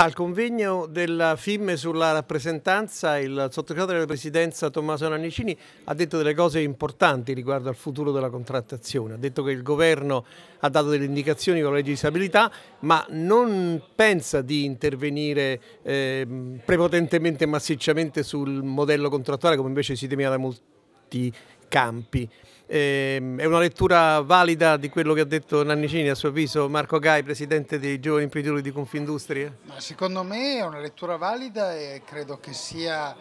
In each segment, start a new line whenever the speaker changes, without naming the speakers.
Al convegno della FIM sulla rappresentanza il sottosegretario della Presidenza Tommaso Nannicini ha detto delle cose importanti riguardo al futuro della contrattazione. Ha detto che il governo ha dato delle indicazioni con la legge di stabilità ma non pensa di intervenire eh, prepotentemente e massicciamente sul modello contrattuale come invece si temeva da molti campi. Ehm, è una lettura valida di quello che ha detto Nannicini, a suo avviso, Marco Gai, presidente dei giovani imprenditori di Confindustria?
Ma secondo me è una lettura valida e credo che sia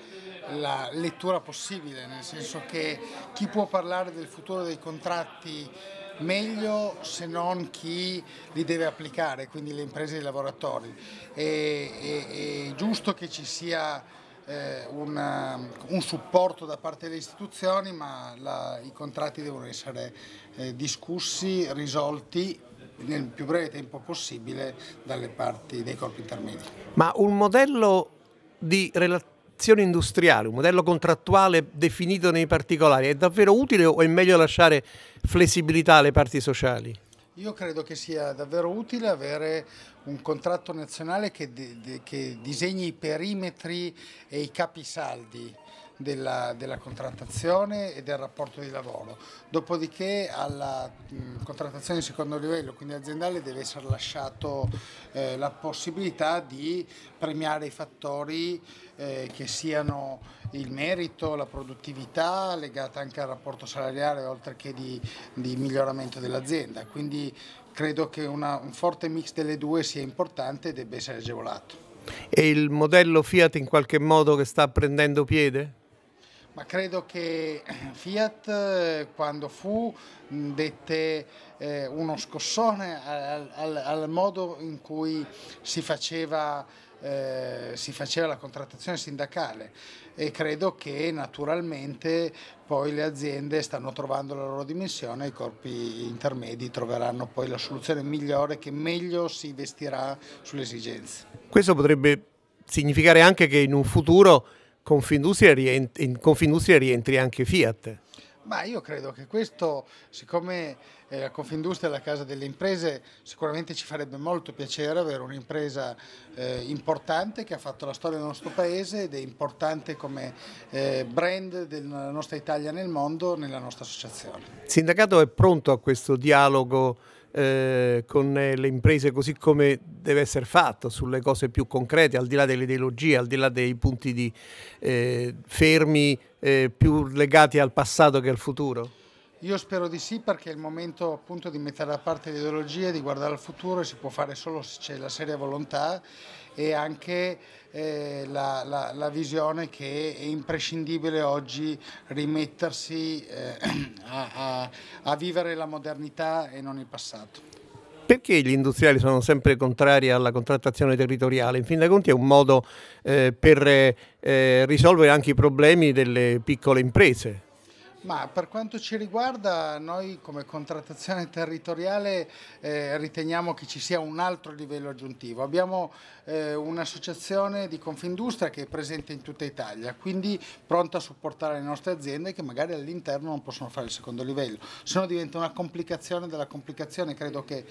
la lettura possibile, nel senso che chi può parlare del futuro dei contratti meglio se non chi li deve applicare, quindi le imprese e i lavoratori. È, è, è giusto che ci sia eh, un, eh, un, supporto da parte delle istituzioni, ma la, i contratti devono essere eh, discussi, risolti nel più breve tempo possibile dalle parti dei corpi intermedi.
Ma un modello di relazione industriale, un modello contrattuale definito nei particolari, è davvero utile o è meglio lasciare flessibilità alle parti sociali?
Io credo che sia davvero utile avere un contratto nazionale che, che disegni i perimetri e i capisaldi della, della, contrattazione e del rapporto di lavoro. Dopodiché alla mh, contrattazione di secondo livello, quindi aziendale, deve essere lasciato eh, la possibilità di premiare i fattori eh, che siano il merito, la produttività legata anche al rapporto salariale oltre che di, di miglioramento dell'azienda. Quindi credo che una, un forte mix delle due sia importante e debba essere agevolato.
E il modello Fiat in qualche modo che sta prendendo piede?
Ma credo che eh, Fiat eh, quando fu dette eh, uno scossone al, al, al, modo in cui si faceva, eh, si faceva, la contrattazione sindacale e credo che naturalmente poi le aziende stanno trovando la loro dimensione, e i corpi intermedi troveranno poi la soluzione migliore che meglio si vestirà sulle
esigenze. Questo potrebbe significare anche che in un futuro Confindustria rientri, in Confindustria rientri anche Fiat.
Ma io credo che questo, siccome eh, la Confindustria è la casa delle imprese, sicuramente ci farebbe molto piacere avere un'impresa eh, importante che ha fatto la storia del nostro paese ed è importante come eh, brand della nostra Italia nel mondo, nella nostra associazione.
Il sindacato è pronto a questo dialogo eh, con eh, le imprese così come deve essere fatto, sulle cose più concrete, al di là delle ideologie, al di là dei punti di eh, fermi eh, più legati al passato che al futuro?
Io spero di sì perché è il momento appunto di mettere da parte le ideologie, di guardare al futuro e si può fare solo se c'è la seria volontà e anche eh, la, la, la, visione che è imprescindibile oggi rimettersi eh, a, a, a vivere la modernità e non il passato.
Perché gli industriali sono sempre contrari alla contrattazione territoriale? In fin dei conti è un modo eh, per eh, risolvere anche i problemi delle piccole imprese.
Ma per quanto ci riguarda noi come contrattazione territoriale eh, riteniamo che ci sia un altro livello aggiuntivo. Abbiamo eh, un'associazione di Confindustria che è presente in tutta Italia, quindi pronta a supportare le nostre aziende che magari all'interno non possono fare il secondo livello. Se no diventa una complicazione della complicazione, credo che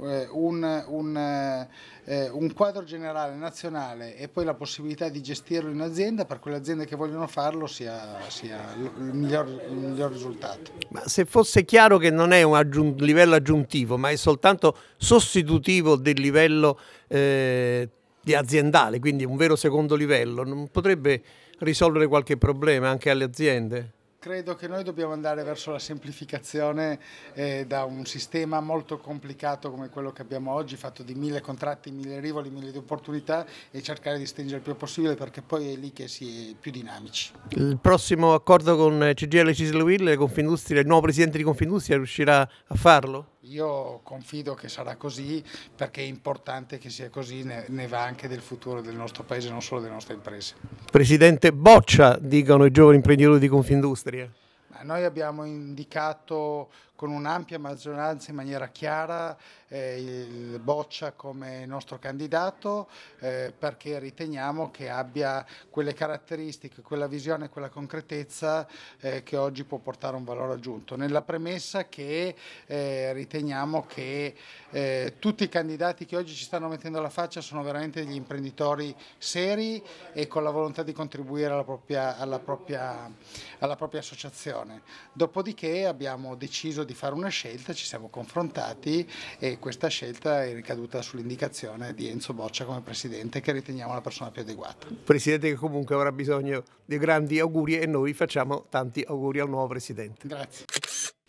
eh, un, un, eh, eh, un, quadro generale nazionale e poi la possibilità di gestirlo in azienda per quelle aziende che vogliono farlo sia, sia il, miglior, il, miglior, risultato.
Ma se fosse chiaro che non è un aggiun livello aggiuntivo ma è soltanto sostitutivo del livello eh, aziendale, quindi un vero secondo livello, non potrebbe risolvere qualche problema anche alle aziende?
Credo che noi dobbiamo andare verso la semplificazione eh, da un sistema molto complicato come quello che abbiamo oggi, fatto di mille contratti, mille rivoli, mille opportunità e cercare di stringere il più possibile perché poi è lì che si è più dinamici.
Il prossimo accordo con CGL Cisl Will, Confindustria, il nuovo presidente di Confindustria riuscirà a farlo?
Io confido che sarà così perché è importante che sia così, ne, ne, va anche del futuro del nostro paese, non solo delle nostre imprese.
Presidente Boccia, dicono i giovani imprenditori di Confindustria.
Ma noi abbiamo indicato con un'ampia maggioranza in maniera chiara eh, il Boccia come nostro candidato eh, perché riteniamo che abbia quelle caratteristiche, quella visione, quella concretezza eh, che oggi può portare un valore aggiunto. Nella premessa che eh, riteniamo che eh, tutti i candidati che oggi ci stanno mettendo la faccia sono veramente degli imprenditori seri e con la volontà di contribuire alla propria, alla propria, alla propria associazione. Dopodiché abbiamo deciso di di fare una scelta, ci siamo confrontati e questa scelta è ricaduta sull'indicazione di Enzo
Boccia come Presidente che riteniamo la persona più adeguata. Presidente che comunque avrà bisogno di grandi auguri e noi facciamo tanti auguri al nuovo Presidente. Grazie.